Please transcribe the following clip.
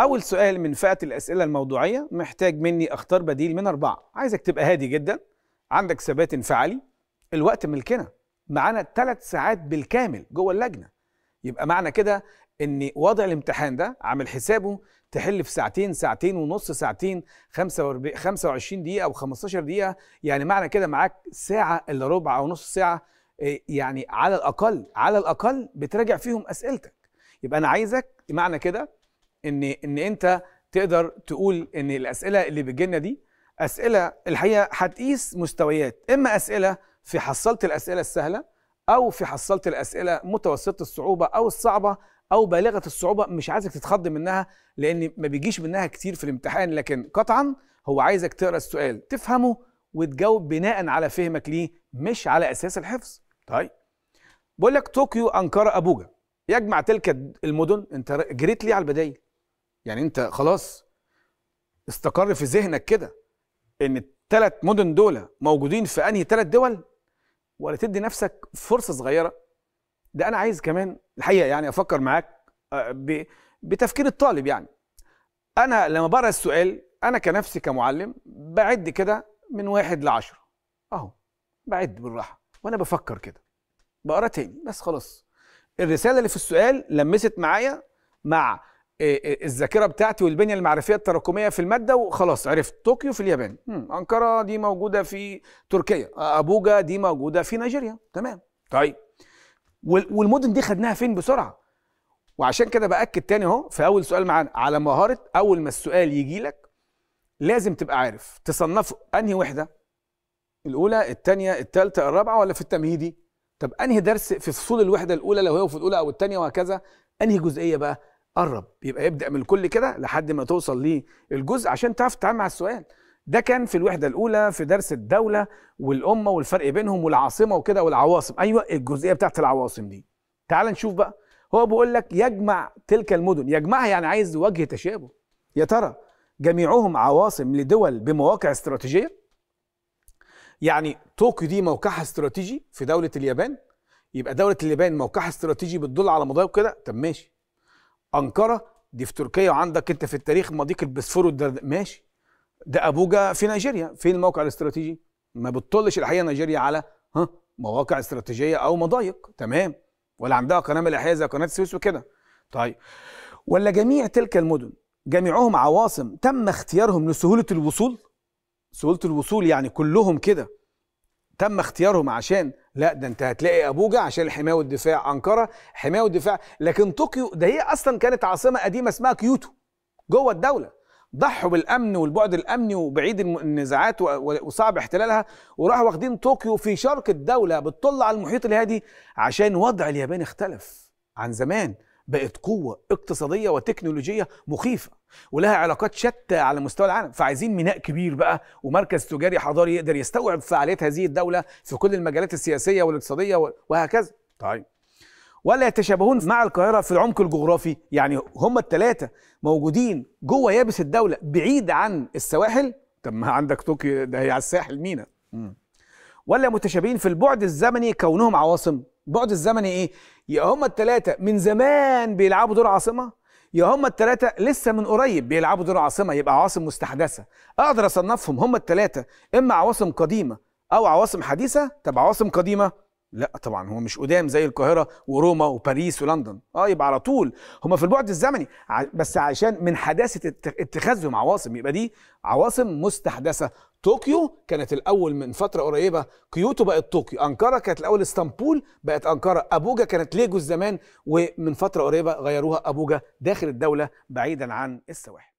أول سؤال من فئة الأسئلة الموضوعية محتاج مني أختار بديل من أربعة عايزك تبقى هادي جدا عندك ثبات انفعالي الوقت ملكنا معانا ثلاث ساعات بالكامل جوه اللجنة يبقى معنى كده إن وضع الامتحان ده عامل حسابه تحل في ساعتين ساعتين ونص ساعتين 25 دقيقة أو 15 دقيقة يعني معنى كده معاك ساعة إلا ربع أو نص ساعة آه، يعني على الأقل على الأقل بتراجع فيهم أسئلتك يبقى أنا عايزك معنى كده ان ان انت تقدر تقول ان الاسئله اللي بتجيلنا دي اسئله الحقيقه هتقيس مستويات اما اسئله في حصلت الاسئله السهله او في حصلت الاسئله متوسطه الصعوبه او الصعبه او بالغه الصعوبه مش عايزك تتخض منها لان ما بيجيش منها كتير في الامتحان لكن قطعا هو عايزك تقرا السؤال تفهمه وتجاوب بناء على فهمك ليه مش على اساس الحفظ طيب بقول لك طوكيو انقره ابوجا يجمع تلك المدن انت جريت لي على البدايه يعني انت خلاص استقر في ذهنك كده ان الثلاث مدن دول موجودين في انهي ثلاث دول ولا تدي نفسك فرصه صغيره ده انا عايز كمان الحقيقه يعني افكر معاك آه، بتفكير الطالب يعني انا لما بقرا السؤال انا كنفسي كمعلم بعد كده من واحد لعشرة اهو بعد بالراحه وانا بفكر كده بقرا تاني بس خلاص الرساله اللي في السؤال لمست معايا مع إيه، إيه، الذاكره بتاعتي والبنيه المعرفيه التراكميه في الماده وخلاص عرفت طوكيو في اليابان انقره دي موجوده في تركيا ابوجا دي موجوده في نيجيريا تمام طيب والمدن دي خدناها فين بسرعه وعشان كده باكد تاني اهو في اول سؤال معانا على مهاره اول ما السؤال يجي لك لازم تبقى عارف تصنفه انهي وحده الاولى الثانيه الثالثه الرابعه ولا في التمهيدي طب انهي درس في فصول الوحده الاولى لو هي في الاولى او الثانيه وهكذا انهي جزئيه بقى قرب يبقى ابدا من الكل كده لحد ما توصل للجزء عشان تعرف تتعامل مع السؤال ده كان في الوحده الاولى في درس الدوله والامه والفرق بينهم والعاصمه وكده والعواصم ايوه الجزئيه بتاعت العواصم دي تعال نشوف بقى هو بيقول لك يجمع تلك المدن يجمعها يعني عايز وجه تشابه يا ترى جميعهم عواصم لدول بمواقع استراتيجيه يعني طوكيو دي موقعها استراتيجي في دوله اليابان يبقى دوله اليابان موقعها استراتيجي بتدل على مضايق كده طب ماشي أنقرة دي في تركيا وعندك أنت في التاريخ مضيق البسفور والدرد ماشي ده أبوجا في نيجيريا فين الموقع الاستراتيجي ما بتطلش الحقيقة نيجيريا على ها مواقع استراتيجية أو مضايق تمام ولا عندها قناة ملاحية زي قناة السويس وكده طيب ولا جميع تلك المدن جميعهم عواصم تم اختيارهم لسهولة الوصول سهولة الوصول يعني كلهم كده تم اختيارهم عشان لا ده انت هتلاقي ابوجا عشان الحمايه والدفاع انقره حمايه والدفاع لكن طوكيو ده هي اصلا كانت عاصمه قديمه اسمها كيوتو جوه الدوله ضحوا بالامن والبعد الامني وبعيد النزاعات وصعب احتلالها وراحوا واخدين طوكيو في شرق الدوله بتطل على المحيط الهادي عشان وضع اليابان اختلف عن زمان بقت قوة اقتصادية وتكنولوجية مخيفة ولها علاقات شتى على مستوى العالم فعايزين ميناء كبير بقى ومركز تجاري حضاري يقدر يستوعب فعاليات هذه الدولة في كل المجالات السياسية والاقتصادية وهكذا طيب ولا يتشابهون مع القاهرة في العمق الجغرافي يعني هم التلاتة موجودين جوه يابس الدولة بعيد عن السواحل طب ما عندك طوكيو ده هي على الساحل مينا ولا متشابهين في البعد الزمني كونهم عواصم البعد الزمني ايه يا هما التلاتة من زمان بيلعبوا دور عاصمه يا هما التلاتة لسه من قريب بيلعبوا دور عاصمه يبقى عواصم مستحدثه اقدر اصنفهم هما التلاتة اما عواصم قديمه او عواصم حديثه طب عواصم قديمه لا طبعا هو مش قدام زي القاهره وروما وباريس ولندن اه يبقى على طول هما في البعد الزمني بس عشان من حداثه اتخاذهم عواصم يبقى دي عواصم مستحدثه طوكيو كانت الاول من فتره قريبه كيوتو بقت طوكيو انقره كانت الاول اسطنبول بقت انقره ابوجا كانت ليجو زمان ومن فتره قريبه غيروها ابوجا داخل الدوله بعيدا عن السواحل